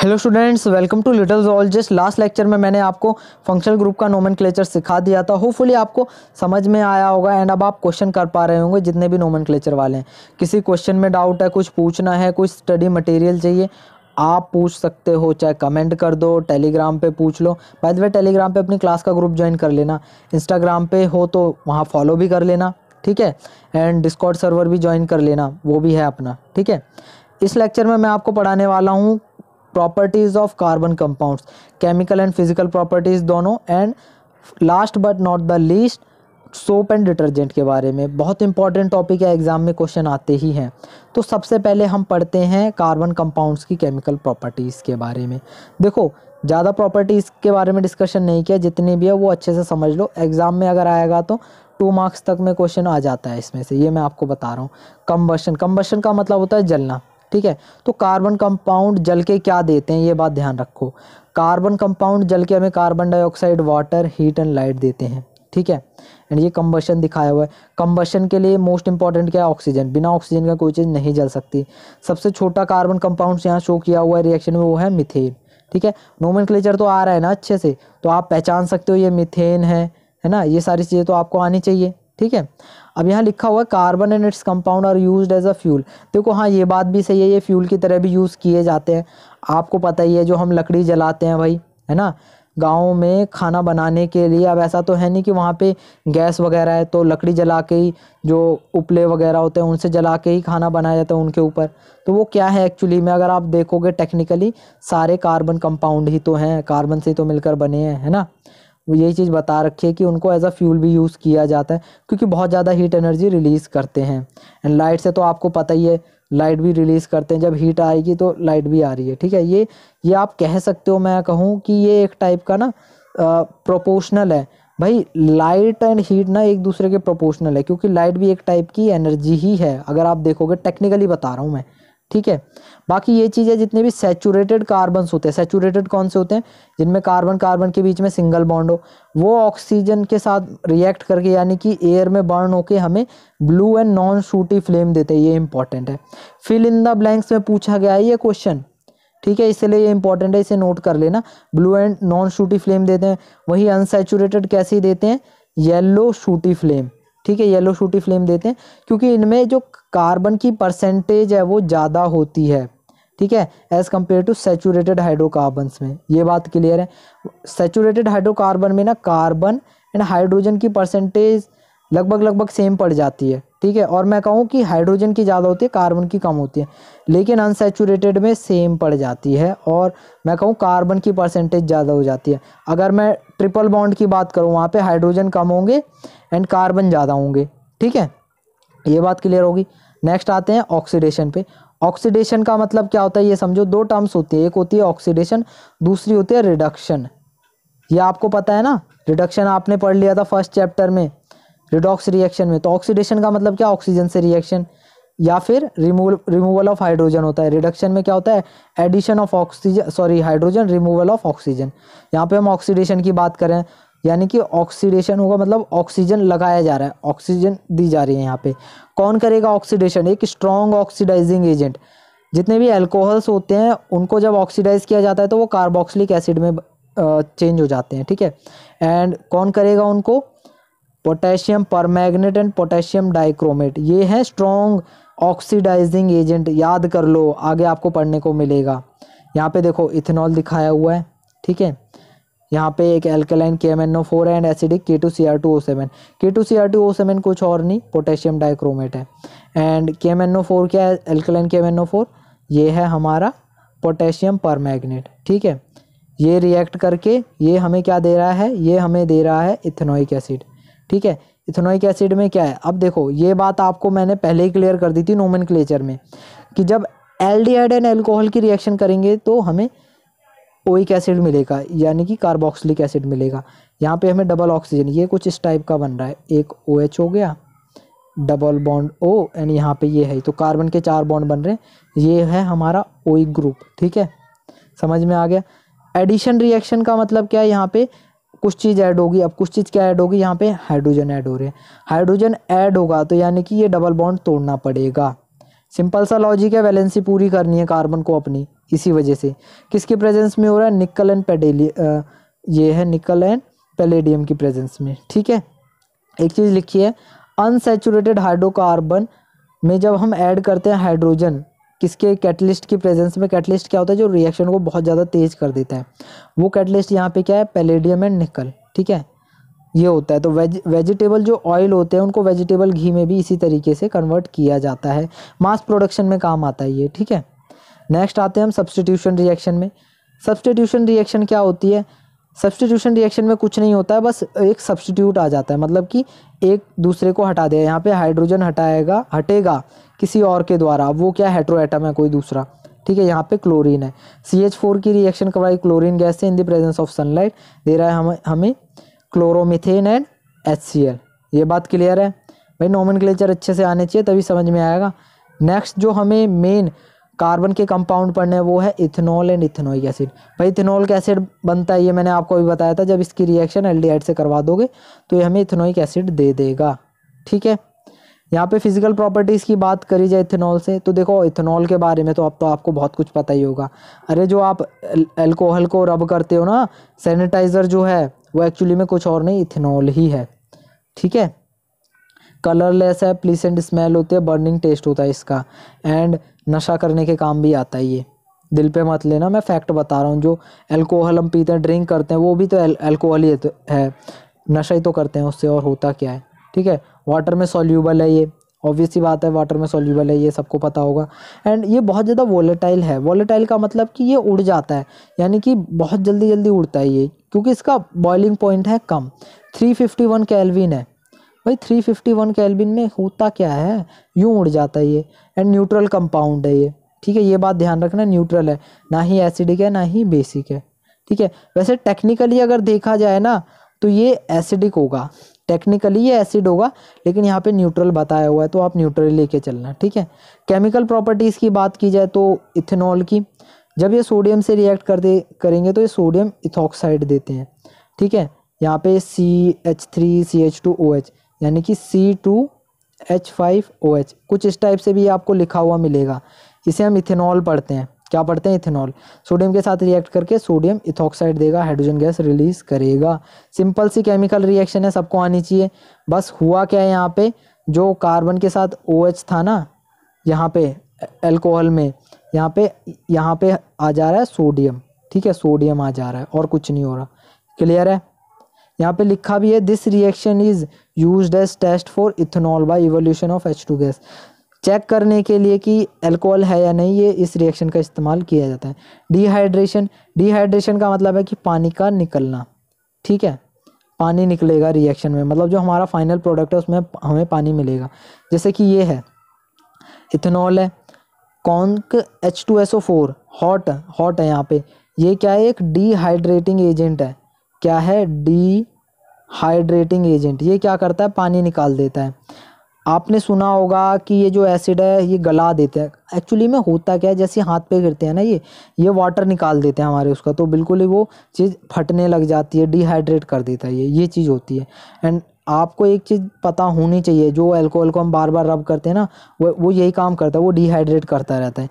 hello students welcome to little all just last lecture में मैंने आपको फंक्शनल ग्रुप का नोमन सिखा दिया था होपफुली आपको समझ में आया होगा एंड अब आप क्वेश्चन कर पा रहे होंगे जितने भी नोमन वाले हैं किसी क्वेश्चन में डाउट है कुछ पूछना है कुछ स्टडी मटेरियल चाहिए आप पूछ सकते हो चाहे कमेंट कर दो टेलीग्राम पे पूछ लो बाय द वे टेलीग्राम पे अपनी क्लास का ग्रुप ज्वाइन कर लेना इंस्टाग्राम पे हो तो वहाँ फॉलो भी कर लेना ठीक है एंड डिस्कॉर्ड सर्वर भी ज्वाइन कर लेना वो भी है अपना ठीक है इस लेक्चर में मैं आपको पढ़ाने वाला हूँ properties of carbon compounds chemical and physical properties दोनों and last but not the least soap and detergent के बारे में बहुत इंपॉर्टेंट टॉपिक है एग्ज़ाम में क्वेश्चन आते ही हैं तो सबसे पहले हम पढ़ते हैं कार्बन कंपाउंड्स की केमिकल प्रॉपर्टीज़ के बारे में देखो ज़्यादा प्रॉपर्टीज़ के बारे में डिस्कशन नहीं किया जितनी भी है वो अच्छे से समझ लो एग्ज़ाम में अगर आएगा तो टू मार्क्स तक में क्वेश्चन आ जाता है इसमें से ये मैं आपको बता रहा हूँ कम्बशन कम्बर्शन का मतलब होता है जलना ठीक है तो कार्बन कंपाउंड जल के क्या देते हैं ये बात ध्यान रखो कार्बन कंपाउंड जल के हमें carbon dioxide water heat and light देते हैं ठीक है एंड ये कम्बशन दिखाया हुआ है कम्बशन के लिए मोस्ट इंपॉर्टेंट क्या है ऑक्सीजन बिना ऑक्सीजन का कोई चीज़ नहीं जल सकती सबसे छोटा कार्बन कंपाउंड यहाँ शो किया हुआ है रिएक्शन में वो है मिथेन ठीक है नोमन तो आ रहा है ना अच्छे से तो आप पहचान सकते हो ये मिथेन है है ना ये सारी चीज़ें तो आपको आनी चाहिए ठीक है अब यहाँ लिखा हुआ है carbon and its compound are use as a fuel देखो हाँ ये बात भी सही है ये फ्यूल की तरह भी यूज़ किए जाते हैं आपको पता ही है जो हम लकड़ी जलाते हैं भाई है ना गाँव में खाना बनाने के लिए अब ऐसा तो है नहीं कि वहाँ पे गैस वगैरह है तो लकड़ी जला के ही जो उपले वगैरह होते हैं उनसे जला के ही खाना बनाया जाता है उनके ऊपर तो वो क्या है एक्चुअली में अगर आप देखोगे टेक्निकली सारे कार्बन कंपाउंड ही तो हैं कार्बन से ही तो मिलकर बने हैं है ना वो यही चीज़ बता रखी है कि उनको एज अ फ्यूल भी यूज़ किया जाता है क्योंकि बहुत ज़्यादा हीट एनर्जी रिलीज़ करते हैं एंड लाइट से तो आपको पता ही है लाइट भी रिलीज़ करते हैं जब हीट आएगी तो लाइट भी आ रही है ठीक है ये ये आप कह सकते हो मैं कहूँ कि ये एक टाइप का ना प्रोपोर्शनल है भाई लाइट एंड हीट ना एक दूसरे के प्रोपोर्शनल है क्योंकि लाइट भी एक टाइप की एनर्जी ही है अगर आप देखोगे टेक्निकली बता रहा हूँ मैं ठीक है बाकी ये चीज़ें जितने भी सेचूरेटेड कार्बन होते हैं सेचूरेटेड कौन से होते हैं जिनमें कार्बन कार्बन के बीच में सिंगल बॉन्ड हो वो ऑक्सीजन के साथ रिएक्ट करके यानी कि एयर में बर्न होके हमें blue and non sooty flame देते हैं ये इंपॉर्टेंट है फिल इन द ब्लैंक्स में पूछा गया है ये क्वेश्चन ठीक है इसलिए ये इंपॉर्टेंट है इसे नोट कर लेना blue and non sooty flame देते हैं वही अनसेचूरेटेड कैसे देते हैं येल्लो शूटी फ्लेम ठीक है येलो शूटी फ्लेम देते हैं क्योंकि इनमें जो कार्बन की परसेंटेज है वो ज़्यादा होती है ठीक है as compare to saturated hydrocarbon में ये बात क्लियर है सेचूरेटेड हाइड्रोकार्बन में ना कार्बन एंड हाइड्रोजन की परसेंटेज लगभग लगभग सेम पड़ जाती है ठीक है और मैं कहूँ कि हाइड्रोजन की ज़्यादा होती है कार्बन की कम होती है लेकिन अनसेचूरेटेड में सेम पड़ जाती है और मैं कहूँ कार्बन की परसेंटेज ज़्यादा हो जाती है अगर मैं ट्रिपल बॉन्ड की बात करूँ वहाँ पे हाइड्रोजन कम होंगे एंड कार्बन ज़्यादा होंगे ठीक है ये बात क्लियर होगी नेक्स्ट आते हैं ऑक्सीडेशन पे ऑक्सीडेशन का मतलब क्या होता है ये समझो दो टर्म्स होती है एक होती है ऑक्सीडेशन दूसरी होती है रिडक्शन ये आपको पता है ना रिडक्शन आपने पढ़ लिया था फर्स्ट चैप्टर में रिडॉक्स रिएक्शन में तो ऑक्सीडेशन का मतलब क्या ऑक्सीजन से रिएक्शन या फिर रिमूवल रिमूवल ऑफ हाइड्रोजन होता है रिडक्शन में क्या होता है addition of oxygen sorry hydrogen removal of oxygen यहाँ पे हम ऑक्सीडेशन की बात करें यानी कि ऑक्सीडेशन होगा मतलब ऑक्सीजन लगाया जा रहा है ऑक्सीजन दी जा रही है यहाँ पे कौन करेगा ऑक्सीडेशन एक स्ट्रॉन्ग ऑक्सीडाइजिंग एजेंट जितने भी एल्कोहल्स होते हैं उनको जब ऑक्सीडाइज किया जाता है तो वो कार्बोक्सिलिक एसिड में चेंज हो जाते हैं ठीक है एंड कौन करेगा उनको potassium permanganate and potassium dichromate ये है स्ट्रॉन्ग ऑक्सीडाइजिंग एजेंट याद कर लो आगे आपको पढ़ने को मिलेगा यहाँ पे देखो इथेनॉल दिखाया हुआ है ठीक है यहाँ पे एक alkaline K M N O four and acidic K two C R two O seven K two C R two O seven कुछ और नहीं पोटेशियम डाइक्रोमेट है and K M N O four क्या है alkaline K M N O four ये है हमारा potassium पर मैगनेट ठीक है ये रिएक्ट करके ये हमें क्या दे रहा है ये हमें दे रहा है इथेनोइक एसिड ठीक है इथेनोइक एसिड में क्या है अब देखो ये बात आपको मैंने पहले ही क्लियर कर दी थी नोमन में कि जब एल्डिहाइड एंड एल्कोहल की रिएक्शन करेंगे तो हमें ओइक एसिड मिलेगा यानी कि कार्बोक्सिलिक एसिड मिलेगा यहाँ पे हमें डबल ऑक्सीजन ये कुछ इस टाइप का बन रहा है एक ओ OH हो गया डबल बॉन्ड ओ एंड यहाँ पे ये है तो कार्बन के चार बॉन्ड बन रहे हैं ये है हमारा ओइक ग्रुप ठीक है समझ में आ गया एडिशन रिएक्शन का मतलब क्या है यहाँ पे कुछ चीज़ ऐड होगी अब कुछ चीज़ क्या ऐड होगी यहाँ पे हाइड्रोजन ऐड हो रहे हैं हाइड्रोजन ऐड होगा तो यानी कि ये डबल बॉन्ड तोड़ना पड़ेगा सिंपल सा लॉजिक है वैलेंसी पूरी करनी है कार्बन को अपनी इसी वजह से किसके प्रेजेंस में हो रहा है निकल एंड पेडेली ये है निकल एंड पेलेडियम की प्रेजेंस में ठीक है एक चीज़ लिखी है अनसेचुरेटेड हाइड्रोकार्बन में जब हम ऐड करते हैं हाइड्रोजन किसके कैटलिस्ट की प्रेजेंस में कैटलिस्ट क्या होता है जो रिएक्शन को बहुत ज़्यादा तेज कर देता है वो कैटलिस्ट यहाँ पे क्या है पेलेडियम एंड निकल ठीक है ये होता है तो वेज वेजिटेबल जो ऑयल होते हैं उनको वेजिटेबल घी में भी इसी तरीके से कन्वर्ट किया जाता है मास प्रोडक्शन में काम आता है ये ठीक है नेक्स्ट आते हैं हम सब्सटीट्यूशन रिएक्शन में सब्सटीट्यूशन रिएक्शन क्या होती है सब्सटीट्यूशन रिएक्शन में कुछ नहीं होता है बस एक सब्सटीट्यूट आ जाता है मतलब कि एक दूसरे को हटा दिया यहाँ पे हाइड्रोजन हटाएगा हटेगा किसी और के द्वारा वो क्या हेट्रोएटम है कोई दूसरा ठीक है यहाँ पे क्लोरीन है सी एच फोर की रिएक्शन करवाई क्लोरीन गैस से in the presence of sunlight दे रहा है हम हमें chloromethane and H C L ये बात क्लियर है भाई नॉमन अच्छे से आने चाहिए तभी समझ में आएगा नेक्स्ट जो हमें मेन कार्बन के कंपाउंड पढ़ने वो है इथेनॉल एंड इथेनोइक एसिड भाई इथेनॉल का एसिड बनता है ये मैंने आपको अभी बताया था जब इसकी रिएक्शन एल्डिहाइड से करवा दोगे तो ये हमें इथेनोइक एसिड दे देगा ठीक है यहाँ पे फिजिकल प्रॉपर्टीज़ की बात करी जाए इथेनॉल से तो देखो इथेनॉल के बारे में तो अब तो आपको बहुत कुछ पता ही होगा अरे जो आप एल्कोहल को रब करते हो ना सैनिटाइज़र जो है वो एक्चुअली में कुछ और नहीं इथेनॉल ही है ठीक है कलरलेस है प्लीसेंट स्मेल होती है बर्निंग टेस्ट होता है इसका एंड नशा करने के काम भी आता है ये दिल पे मत लेना मैं फैक्ट बता रहा हूँ जो अल्कोहल हम पीते हैं ड्रिंक करते हैं वो भी तो अल्कोहल ही तो है नशा ही तो करते हैं उससे और होता क्या है ठीक है वाटर में सोल्यूबल है ये ऑब्वियस सी बात है वाटर में सोल्यूबल है ये सबको पता होगा एंड ये बहुत ज़्यादा वॉलेटाइल है वोलेटाइल का मतलब कि ये उड़ जाता है यानी कि बहुत जल्दी जल्दी उड़ता है ये क्योंकि इसका बॉइलिंग पॉइंट है कम 351 केल्विन है भाई 351 फिफ्टी केल्विन में होता क्या है यूँ उड़ जाता है ये एंड न्यूट्रल कंपाउंड है ये ठीक है ये बात ध्यान रखना न्यूट्रल है ना ही एसिडिक है ना ही बेसिक है ठीक है वैसे टेक्निकली अगर देखा जाए ना तो ये एसिडिक होगा टेक्निकली ये एसिड होगा लेकिन यहाँ पे न्यूट्रल बताया हुआ है तो आप न्यूट्रल लेके चलना ठीक है केमिकल प्रॉपर्टीज़ की बात की जाए तो इथेनॉल की जब ये सोडियम से रिएक्ट कर दे करेंगे तो ये सोडियम इथॉक्साइड देते हैं ठीक है यहाँ पे C H three C H two O H यानी कि C two H five O H कुछ इस टाइप से भी आपको लिखा हुआ मिलेगा इसे हम इथेनॉल पढ़ते हैं क्या पढ़ते हैं इथेनॉल सोडियम के साथ रिएक्ट करके सोडियम इथॉक्साइड देगा हाइड्रोजन गैस रिलीज करेगा सिंपल सी केमिकल रिएक्शन है सबको आनी चाहिए बस हुआ क्या है यहाँ पे जो कार्बन के साथ ओ OH था ना यहाँ पे एल्कोहल में यहाँ पे यहाँ पे आ जा रहा है सोडियम ठीक है सोडियम आ जा रहा है और कुछ नहीं हो रहा क्लियर है यहाँ पे लिखा भी है this reaction is use as test for ethanol by evolution of H two gas check करने के लिए कि अल्कोहल है या नहीं ये इस रिएक्शन का इस्तेमाल किया जाता है डिहाइड्रेशन डिहाइड्रेशन का मतलब है कि पानी का निकलना ठीक है पानी निकलेगा रिएक्शन में मतलब जो हमारा फाइनल प्रोडक्ट है उसमें हमें पानी मिलेगा जैसे कि ये है इथेनॉल है conc H two S O four hot hot है यहाँ पे ये क्या है एक डिहाइड्रेटिंग एजेंट है क्या है डी हाइड्रेटिंग एजेंट ये क्या करता है पानी निकाल देता है आपने सुना होगा कि ये जो एसिड है ये गला देते हैं एक्चुअली में होता क्या है जैसे हाथ पे गिरते हैं ना ये ये वाटर निकाल देते हैं हमारे उसका तो बिल्कुल ही वो चीज़ फटने लग जाती है डिहाइड्रेट कर देता है ये ये चीज़ होती है एंड आपको एक चीज़ पता होनी चाहिए जो एल्कोहल को हम बार बार रब करते हैं ना वो वो यही काम करता है वो डिहाइड्रेट करता रहता है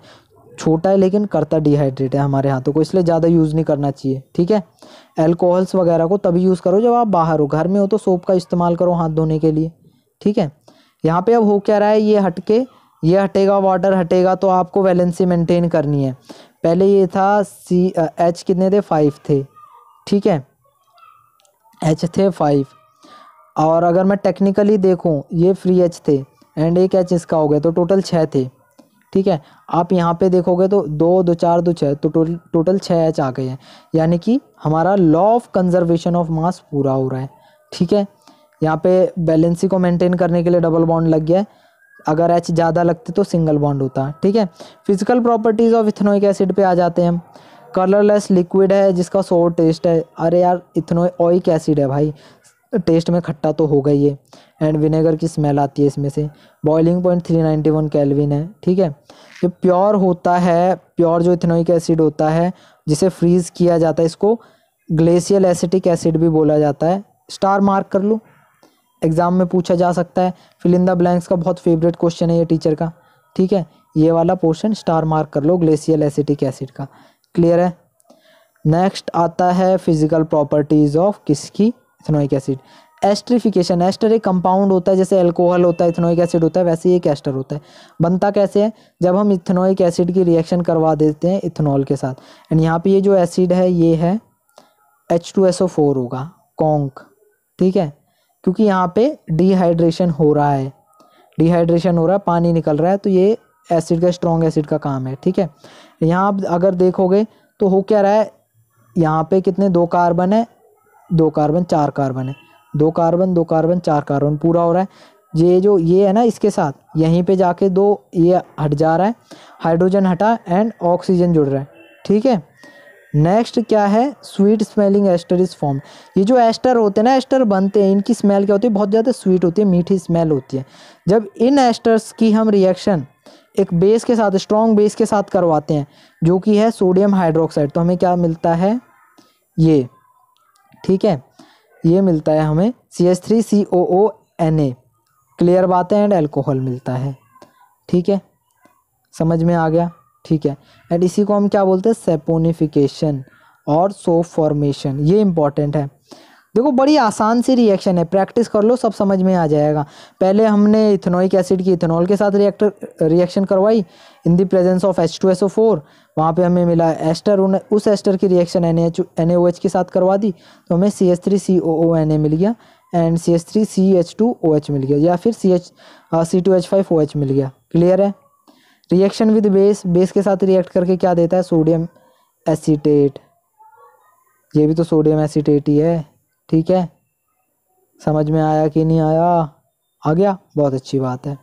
छोटा है लेकिन करता डिहाइड्रेट है हमारे हाथों को इसलिए ज़्यादा यूज़ नहीं करना चाहिए ठीक है एल्कोहल्स वगैरह को तभी यूज़ करो जब आप बाहर हो घर में हो तो सोप का इस्तेमाल करो हाथ धोने के लिए ठीक है यहाँ पे अब हो क्या रहा है ये हटके ये हटेगा वाटर हटेगा तो आपको वैलेंसी मेंटेन करनी है पहले ये था सी एच कितने थे फाइव थे ठीक है एच थे फाइव और अगर मैं टेक्निकली देखूँ ये फ्री एच थे एंड एक एच इसका हो गया तो टोटल छः थे ठीक है आप यहाँ पे देखोगे तो दो दो चार दो छः तो टोटल टोटल छः एच आ गए हैं यानी कि हमारा law of conservation of mass पूरा हो रहा है ठीक है यहाँ पे बैलेंसी को मेंटेन करने के लिए डबल बॉन्ड लग गया है अगर एच ज़्यादा लगते तो सिंगल बॉन्ड होता ठीक है physical properties of ethanoic acid पे आ जाते हैं हम कलरलेस लिक्विड है जिसका सो टेस्ट है अरे यार इथेनोइक एसिड है भाई टेस्ट में खट्टा तो होगा ही है एंड विनेगर की स्मेल आती है इसमें से boiling point three ninety one kelvin है ठीक है जो प्योर होता है प्योर जो इथेनोइक एसिड होता है जिसे फ्रीज़ किया जाता है इसको ग्लेशियल एसिटिक एसिड भी बोला जाता है स्टार मार्क कर लो एग्ज़ाम में पूछा जा सकता है फिलिंदा ब्लैंक्स का बहुत फेवरेट क्वेश्चन है ये टीचर का ठीक है ये वाला पोर्शन स्टार मार्क कर लो ग्लेशियल एसिटिक एसिड का क्लियर है नेक्स्ट आता है फिजिकल प्रॉपर्टीज़ ऑफ किसकी इथेनोइक एसिड एस्टरीफिकेशन एस्टर एक कंपाउंड होता है जैसे अल्कोहल होता है इथेनोइक एसिड होता है वैसे ही एक एस्टर होता है बनता कैसे है जब हम इथेनोइक एसिड की रिएक्शन करवा देते हैं इथेनॉल के साथ एंड यहाँ पे ये जो एसिड है ये है H two S O four होगा कॉन्क ठीक है क्योंकि यहाँ पे डिहाइड्रेशन हो रहा है डिहाइड्रेशन हो रहा है पानी निकल रहा है तो ये एसिड का स्ट्रॉन्ग एसिड का काम है ठीक है यहाँ आप अगर देखोगे तो हो क्या रहा है यहाँ पे कितने दो कार्बन है दो कार्बन चार कार्बन है दो कार्बन दो कार्बन चार कार्बन पूरा हो रहा है ये जो ये है ना इसके साथ यहीं पे जाके दो ये हट जा रहा है हाइड्रोजन हटा एंड ऑक्सीजन जुड़ रहा है ठीक है नेक्स्ट क्या है sweet smelling ester is form ये जो एस्टर होते हैं ना एस्टर बनते हैं इनकी स्मेल क्या होती है बहुत ज़्यादा स्वीट होती है मीठी स्मेल होती है जब इन एस्टर्स की हम रिएक्शन एक बेस के साथ स्ट्रॉन्ग बेस के साथ करवाते हैं जो कि है सोडियम हाइड्रोक्साइड तो हमें क्या मिलता है ये ठीक है ये मिलता है हमें C S three C O O N A clear बात है एंड एल्कोहल मिलता है ठीक है समझ में आ गया ठीक है एंड इसी को हम क्या बोलते हैं सेपोनिफिकेशन और सोफ फॉर्मेशन ये इंपॉर्टेंट है देखो बड़ी आसान सी रिएक्शन है प्रैक्टिस कर लो सब समझ में आ जाएगा पहले हमने इथेनोइक एसिड की इथेनॉल के साथ रिएक्टर रिएक्शन करवाई in the presence of H two S O four वहाँ पर हमें मिला एस्टर उन उस एस्टर की reaction N H N O H के साथ करवा दी तो हमें C H three C O O N A मिल गया and C H three C H two O H मिल गया या फिर C H C two H five O H मिल गया क्लियर है रिएक्शन विद बेस बेस के साथ रिएक्ट करके क्या देता है सोडियम एसीटेट ये भी तो सोडियम एसीटेट ही है ठीक है समझ में आया कि नहीं आया आ गया बहुत अच्छी बात है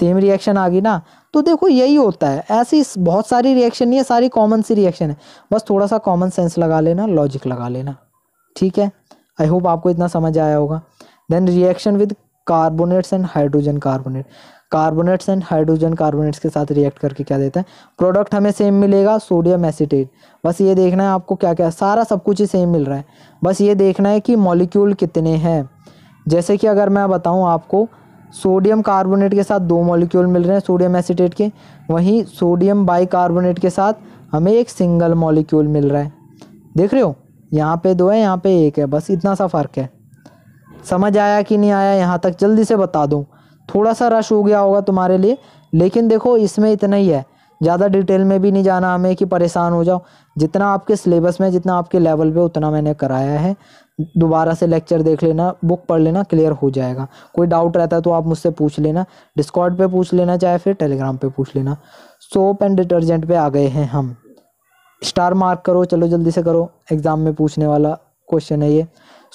सेम रिएक्शन आ गई ना तो देखो यही होता है ऐसी बहुत सारी रिएक्शन नहीं है सारी कॉमन सी रिएक्शन है बस थोड़ा सा कॉमन सेंस लगा लेना लॉजिक लगा लेना ठीक है आई होप आपको इतना समझ आया होगा then reaction with carbonates and hydrogen carbonate carbonates and hydrogen carbonates के साथ रिएक्ट करके क्या देता है प्रोडक्ट हमें सेम मिलेगा सोडियम एसिटेट बस ये देखना है आपको क्या क्या सारा सब कुछ ही सेम मिल रहा है बस ये देखना है कि मॉलिक्यूल कितने हैं जैसे कि अगर मैं बताऊँ आपको सोडियम कार्बोनेट के साथ दो मॉलिक्यूल मिल रहे हैं सोडियम एसिटेट के वहीं सोडियम बाई के साथ हमें एक सिंगल मॉलिक्यूल मिल रहा है देख रहे हो यहाँ पे दो है यहाँ पे एक है बस इतना सा फ़र्क है समझ आया कि नहीं आया यहाँ तक जल्दी से बता दूँ थोड़ा सा रश हो गया होगा तुम्हारे लिए लेकिन देखो इसमें इतना ही है ज़्यादा डिटेल में भी नहीं जाना हमें कि परेशान हो जाओ जितना आपके सिलेबस में जितना आपके लेवल पे उतना मैंने कराया है दोबारा से लेक्चर देख लेना बुक पढ़ लेना क्लियर हो जाएगा कोई डाउट रहता है तो आप मुझसे पूछ लेना डिस्कॉर्ड पे पूछ लेना चाहे फिर टेलीग्राम पे पूछ लेना सोप एंड डिटर्जेंट पे आ गए हैं हम स्टार मार्क करो चलो जल्दी से करो एग्ज़ाम में पूछने वाला क्वेश्चन है ये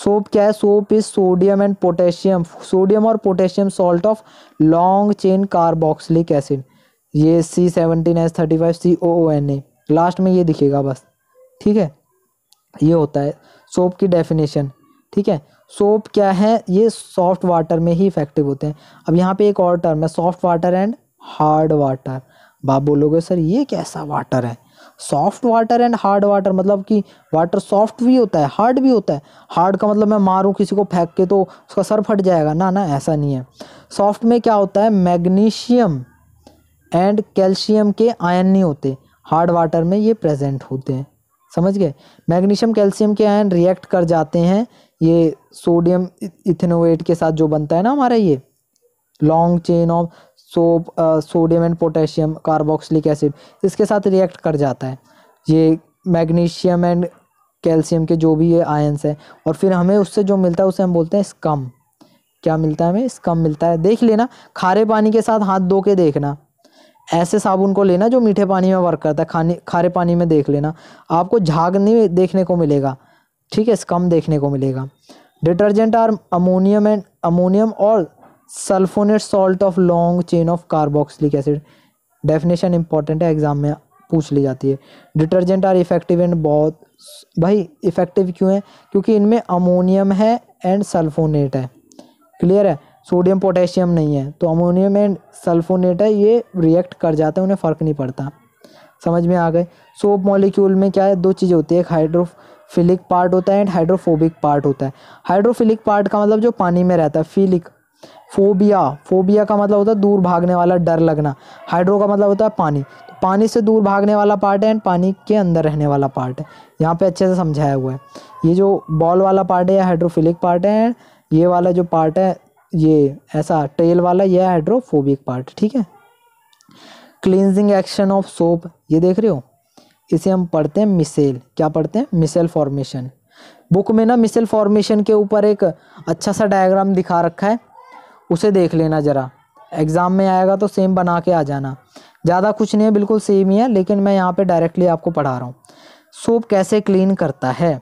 सोप क्या है soap is sodium and potassium sodium और potassium salt of long chain carboxylic acid ये C seventeen S thirty five C O O N A last में ये दिखेगा बस ठीक है ये होता है सोप की डेफिनेशन ठीक है सोप क्या है ये सॉफ्ट वाटर में ही इफेक्टिव होते हैं अब यहाँ पे एक और टर्म है soft water and hard water बाप बोलोगे सर ये कैसा वाटर है soft water and hard water मतलब कि वाटर सॉफ्ट भी होता है हार्ड भी होता है हार्ड का मतलब मैं मारूं किसी को फेंक के तो उसका सर फट जाएगा ना ना ऐसा नहीं है सॉफ्ट में क्या होता है मैग्नीशियम एंड कैल्शियम के आयन नहीं होते हार्ड वाटर में ये प्रेजेंट होते हैं समझ गए मैग्नीशियम कैल्शियम के आयन रिएक्ट कर जाते हैं ये सोडियम इथेनोएट के साथ जो बनता है ना हमारा ये long chain of soap sodium and potassium carboxylic acid इसके साथ रिएक्ट कर जाता है ये मैग्नीशियम एंड कैल्शियम के जो भी ये आयंस हैं और फिर हमें उससे जो मिलता है उसे हम बोलते हैं स्कम क्या मिलता है हमें स्कम मिलता है देख लेना खारे पानी के साथ हाथ धो के देखना ऐसे साबुन को लेना जो मीठे पानी में वर्क करता है खाने खारे पानी में देख लेना आपको झाग नहीं देखने को मिलेगा ठीक है स्कम देखने को मिलेगा detergent are ammonium and ammonium और sulphonate salt of long chain of carboxylic acid definition important है एग्जाम में पूछ ली जाती है डिटर्जेंट आर इफेक्टिव एंड बहुत भाई इफेक्टिव क्यों है क्योंकि इनमें अमोनियम है एंड सल्फोनेट है क्लियर है सोडियम पोटेशियम नहीं है तो अमोनियम एंड सल्फोनेट है ये रिएक्ट कर जाते हैं उन्हें फ़र्क नहीं पड़ता समझ में आ गए सोप मॉलिक्यूल में क्या है दो चीज़ें होती है एक हाइड्रोफिलिक पार्ट होता है एंड हाइड्रोफोबिक पार्ट होता है हाइड्रोफिलिक पार्ट का मतलब जो पानी में रहता है फिलिक फोबिया फोबिया का मतलब होता है दूर भागने वाला डर लगना हाइड्रो का मतलब होता है पानी तो पानी से दूर भागने वाला पार्ट है एंड पानी के अंदर रहने वाला पार्ट है यहाँ पे अच्छे से समझाया हुआ है ये जो बॉल वाला पार्ट है या हाइड्रोफिलिक पार्ट है ये वाला जो पार्ट है ये ऐसा टेल वाला यह हाइड्रोफोबिक पार्ट ठीक है क्लिनजिंग एक्शन ऑफ सोप ये देख रहे हो इसे हम पढ़ते हैं मिसेल क्या पढ़ते हैं मिसेल फॉर्मेशन बुक में ना मिसेल फॉर्मेशन के ऊपर एक अच्छा सा डायग्राम दिखा रखा है उसे देख लेना ज़रा एग्ज़ाम में आएगा तो सेम बना के आ जाना ज़्यादा कुछ नहीं है बिल्कुल सेम ही है लेकिन मैं यहाँ पे डायरेक्टली आपको पढ़ा रहा हूँ सोप कैसे क्लीन करता है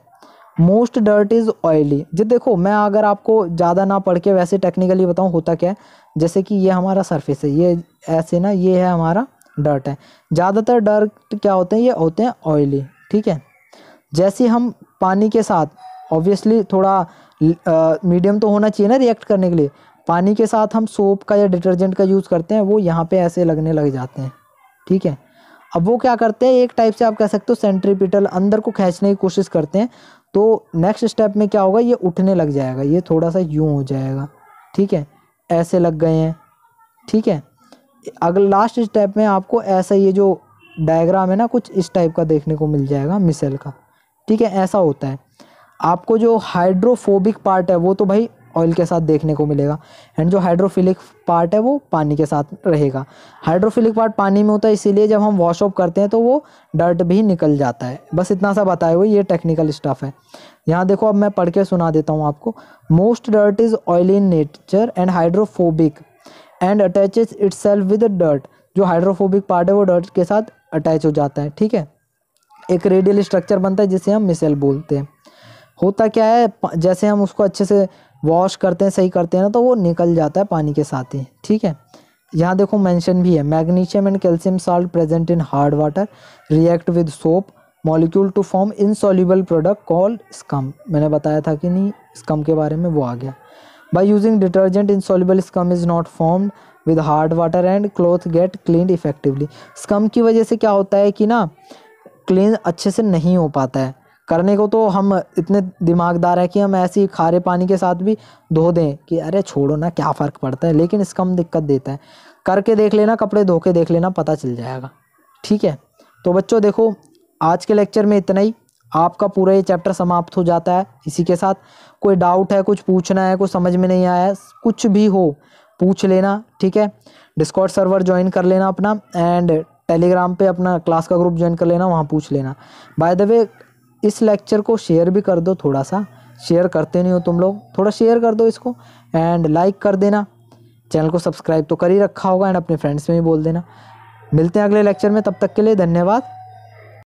मोस्ट डर्ट इज़ ऑयली जी देखो मैं अगर आपको ज़्यादा ना पढ़ के वैसे टेक्निकली बताऊँ होता क्या है जैसे कि ये हमारा सरफेस है ये ऐसे ना ये है हमारा डर्ट है ज़्यादातर डर्ट क्या होते हैं ये होते हैं ऑयली ठीक है जैसे हम पानी के साथ ऑब्वियसली थोड़ा मीडियम तो होना चाहिए ना रिएक्ट करने के लिए पानी के साथ हम सोप का या डिटर्जेंट का यूज़ करते हैं वो यहाँ पे ऐसे लगने लग जाते हैं ठीक है अब वो क्या करते हैं एक टाइप से आप कह सकते हो सेंट्रीपिटल अंदर को खींचने की कोशिश करते हैं तो नेक्स्ट स्टेप में क्या होगा ये उठने लग जाएगा ये थोड़ा सा यूँ हो जाएगा ठीक है ऐसे लग गए हैं ठीक है अगला लास्ट स्टेप में आपको ऐसा ये जो डायग्राम है ना कुछ इस टाइप का देखने को मिल जाएगा मिसल का ठीक है ऐसा होता है आपको जो हाइड्रोफोबिक पार्ट है वो तो भाई ऑयल के साथ देखने को मिलेगा एंड जो हाइड्रोफिलिक पार्ट है वो पानी के साथ रहेगा हाइड्रोफिलिक पार्ट पानी में होता है इसीलिए जब हम वॉश ऑफ करते हैं तो वो डर्ट भी निकल जाता है बस इतना सा बताए हुए ये टेक्निकल स्टफ है यहाँ देखो अब मैं पढ़ के सुना देता हूँ आपको most dirt is oil in nature and hydrophobic and attach itself with dirt जो हाइड्रोफोबिक पार्ट है वो डर्ट के साथ अटैच हो जाता है ठीक है एक रेडियल स्ट्रक्चर बनता है जिसे हम मिसेल बोलते हैं होता क्या है जैसे हम उसको अच्छे से वॉश करते हैं सही करते हैं ना तो वो निकल जाता है पानी के साथ ही ठीक है यहाँ देखो मेंशन भी है magnesium and calcium salt present in hard water react with soap molecule to form insoluble product call scum मैंने बताया था कि नहीं स्कम के बारे में वो आ गया by using detergent insoluble scum is not formed with hard water and cloth get clean effectively scum की वजह से क्या होता है कि ना क्लीन अच्छे से नहीं हो पाता है करने को तो हम इतने दिमागदार है कि हम ऐसे ही खारे पानी के साथ भी धो दें कि अरे छोड़ो ना क्या फ़र्क पड़ता है लेकिन इसका हम दिक्कत देता है करके देख लेना कपड़े धो के देख लेना पता चल जाएगा ठीक है तो बच्चों देखो आज के लेक्चर में इतना ही आपका पूरा ये चैप्टर समाप्त हो जाता है इसी के साथ कोई डाउट है कुछ पूछना है कुछ समझ में नहीं आया कुछ भी हो पूछ लेना ठीक है डिस्कॉर्ड सर्वर ज्वाइन कर लेना अपना एंड टेलीग्राम पे अपना क्लास का ग्रुप ज्वाइन कर लेना वहाँ पूछ लेना बाय द वे इस लेक्चर को शेयर भी कर दो थोड़ा सा शेयर करते नहीं हो तुम लोग थोड़ा शेयर कर दो इसको एंड लाइक कर देना चैनल को सब्सक्राइब तो कर ही रखा होगा एंड अपने फ्रेंड्स में भी बोल देना मिलते हैं अगले लेक्चर में तब तक के लिए धन्यवाद